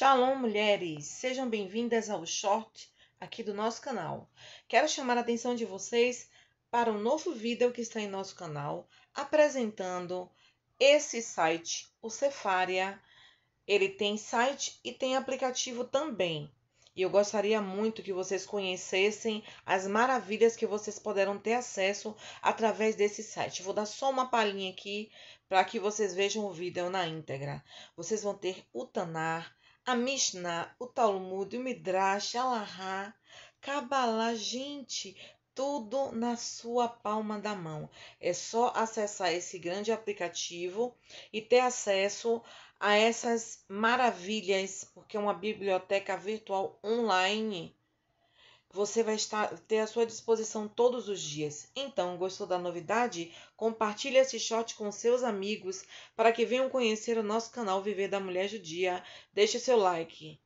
Shalom, mulheres! Sejam bem-vindas ao short aqui do nosso canal. Quero chamar a atenção de vocês para um novo vídeo que está em nosso canal apresentando esse site, o Cefaria. Ele tem site e tem aplicativo também. E eu gostaria muito que vocês conhecessem as maravilhas que vocês poderão ter acesso através desse site. Vou dar só uma palhinha aqui para que vocês vejam o vídeo na íntegra. Vocês vão ter o Tanar, a Mishnah, o Talmud, o Midrash, a Lahá, Kabbalah, gente, tudo na sua palma da mão. É só acessar esse grande aplicativo e ter acesso a essas maravilhas, porque é uma biblioteca virtual online você vai estar, ter à sua disposição todos os dias. Então, gostou da novidade? Compartilhe esse shot com seus amigos para que venham conhecer o nosso canal Viver da Mulher Judia. Deixe seu like.